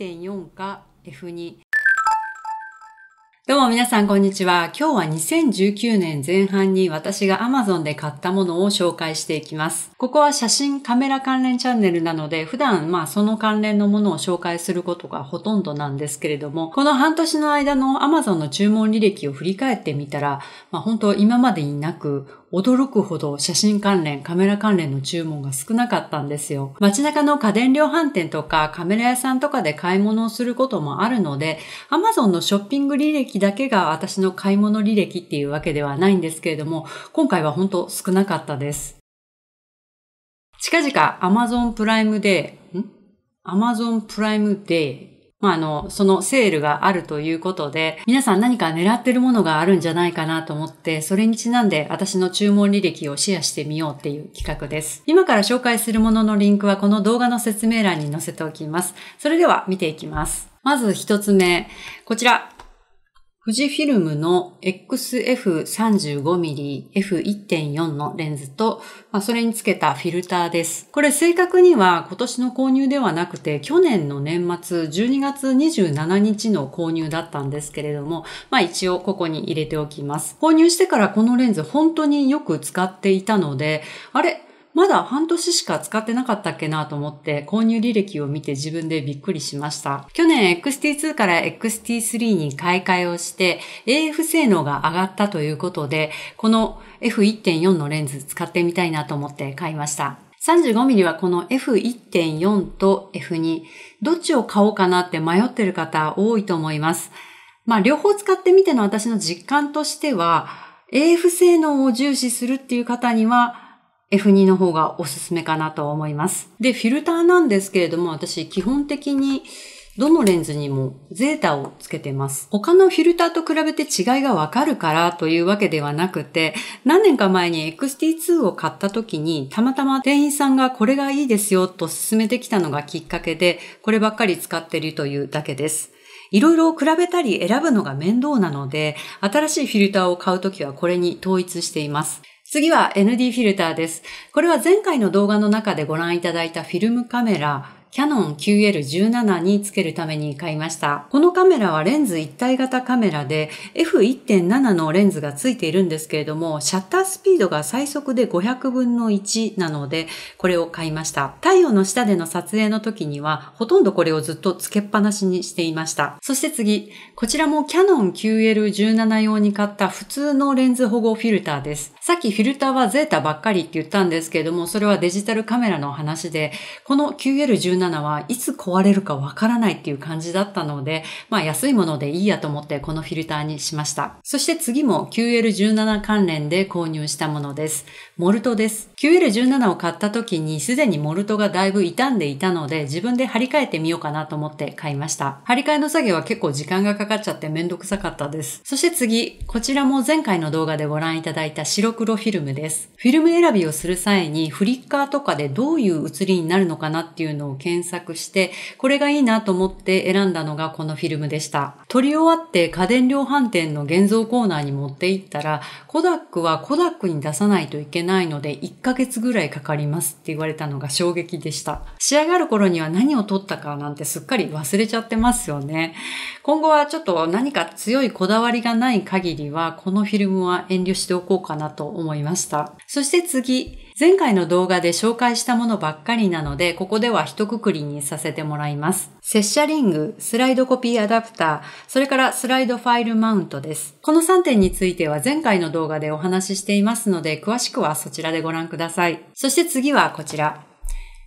1.4か F2 どうも皆さんこんにちは。今日は2019年前半に私が Amazon で買ったものを紹介していきます。ここは写真カメラ関連チャンネルなので普段まあその関連のものを紹介することがほとんどなんですけれどもこの半年の間の Amazon の注文履歴を振り返ってみたらまあ本当今までになく驚くほど写真関連、カメラ関連の注文が少なかったんですよ。街中の家電量販店とかカメラ屋さんとかで買い物をすることもあるので Amazon のショッピング履歴だけが私の買い物履歴っていうわけではないんですけれども、今回は本当少なかったです。近々 Amazon プライムデー、ん ?Amazon プライムデー。まあ、あの、そのセールがあるということで、皆さん何か狙ってるものがあるんじゃないかなと思って、それにちなんで私の注文履歴をシェアしてみようっていう企画です。今から紹介するもののリンクはこの動画の説明欄に載せておきます。それでは見ていきます。まず一つ目。こちら、富士フィルムの XF35mm F1.4 のレンズと、まあ、それにつけたフィルターです。これ正確には今年の購入ではなくて、去年の年末12月27日の購入だったんですけれども、まあ一応ここに入れておきます。購入してからこのレンズ本当によく使っていたので、あれまだ半年しか使ってなかったっけなと思って購入履歴を見て自分でびっくりしました。去年 XT2 から XT3 に買い替えをして AF 性能が上がったということで、この F1.4 のレンズ使ってみたいなと思って買いました。35mm はこの F1.4 と F2、どっちを買おうかなって迷ってる方多いと思います。まあ両方使ってみての私の実感としては、AF 性能を重視するっていう方には、F2 の方がおすすめかなと思います。で、フィルターなんですけれども、私基本的にどのレンズにもゼータをつけてます。他のフィルターと比べて違いがわかるからというわけではなくて、何年か前に XT2 を買った時に、たまたま店員さんがこれがいいですよと勧めてきたのがきっかけで、こればっかり使ってるというだけです。いろいろ比べたり選ぶのが面倒なので、新しいフィルターを買うときはこれに統一しています。次は ND フィルターです。これは前回の動画の中でご覧いただいたフィルムカメラ、キャノン QL17 につけるために買いました。このカメラはレンズ一体型カメラで F1.7 のレンズがついているんですけれども、シャッタースピードが最速で500分の1なので、これを買いました。太陽の下での撮影の時には、ほとんどこれをずっとつけっぱなしにしていました。そして次、こちらもキャノン QL17 用に買った普通のレンズ保護フィルターです。さっきフィルターはゼータばっかりって言ったんですけれども、それはデジタルカメラの話で、この QL17 17はいつ壊れるかわからないっていう感じだったので、まあ安いものでいいやと思ってこのフィルターにしました。そして次も QL17 関連で購入したものです。モルトです。QL17 を買った時にすでにモルトがだいぶ傷んでいたので自分で張り替えてみようかなと思って買いました。張り替えの作業は結構時間がかかっちゃってめんどくさかったです。そして次、こちらも前回の動画でご覧いただいた白黒フィルムです。フィルム選びをする際にフリッカーとかでどういう写りになるのかなっていうのを検検索して、これがいいなと思って選んだのがこのフィルムでした。撮り終わって家電量販店の現像コーナーに持って行ったら、コダックはコダックに出さないといけないので1ヶ月ぐらいかかりますって言われたのが衝撃でした。仕上がる頃には何を撮ったかなんてすっかり忘れちゃってますよね。今後はちょっと何か強いこだわりがない限りは、このフィルムは遠慮しておこうかなと思いました。そして次、前回の動画で紹介したものばっかりなので、ここでは一括りにさせてもらいます。拙者リング、スライドコピーアダプター、それからスライドファイルマウントです。この3点については前回の動画でお話ししていますので、詳しくはそちらでご覧ください。そして次はこちら。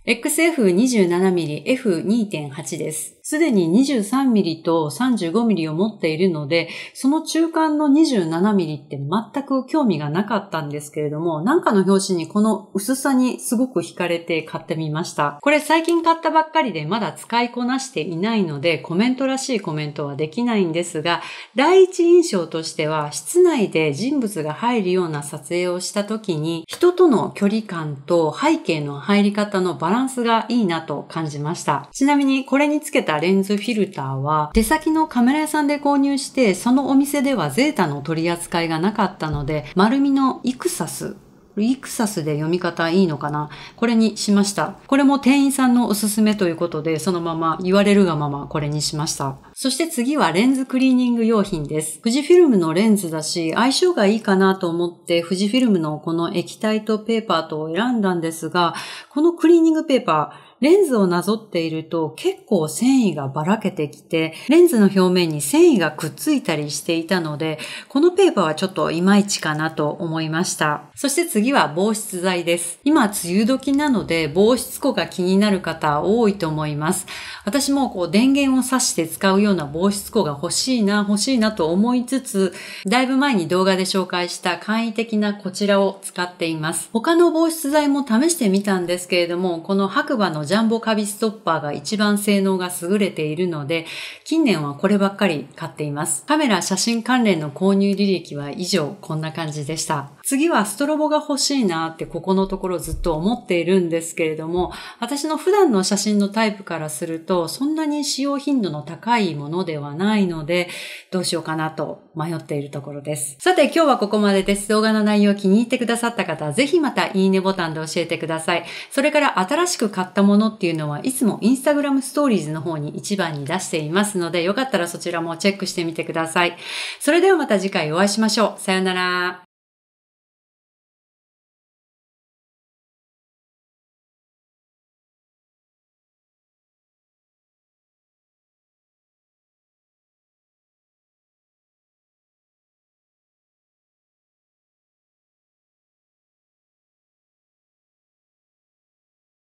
XF27mmF2.8 です。すでに23ミリと35ミリを持っているので、その中間の27ミリって全く興味がなかったんですけれども、なんかの表紙にこの薄さにすごく惹かれて買ってみました。これ最近買ったばっかりでまだ使いこなしていないので、コメントらしいコメントはできないんですが、第一印象としては、室内で人物が入るような撮影をした時に、人との距離感と背景の入り方のバランスがいいなと感じました。ちなみにこれにつけたたレンズフィルターは、手先のカメラ屋さんで購入して、そのお店ではゼータの取り扱いがなかったので、丸みのイクサスイクサスで読み方いいのかなこれにしました。これも店員さんのおすすめということで、そのまま言われるがままこれにしました。そして次はレンズクリーニング用品です。富士フィルムのレンズだし、相性がいいかなと思って富士フィルムのこの液体とペーパーとを選んだんですが、このクリーニングペーパー、レンズをなぞっていると結構繊維がばらけてきて、レンズの表面に繊維がくっついたりしていたので、このペーパーはちょっといまいちかなと思いました。そして次は防湿剤です。今、梅雨時なので防湿庫が気になる方多いと思います。私もこう電源を挿して使うような防湿庫が欲しいな、欲しいなと思いつつ、だいぶ前に動画で紹介した簡易的なこちらを使っています。他の防湿剤も試してみたんですけれども、この白馬のジジャンボカビストッパーが一番性能が優れているので、近年はこればっかり買っています。カメラ、写真関連の購入履歴は以上、こんな感じでした。次はストロボが欲しいなってここのところずっと思っているんですけれども、私の普段の写真のタイプからすると、そんなに使用頻度の高いものではないので、どうしようかなと迷っているところです。さて今日はここまでです。動画の内容気に入ってくださった方、ぜひまたいいねボタンで教えてください。それから新しく買ったもののっていうのは、いつもインスタグラムストーリーズの方に一番に出していますので、よかったらそちらもチェックしてみてください。それではまた次回お会いしましょう。さよなら。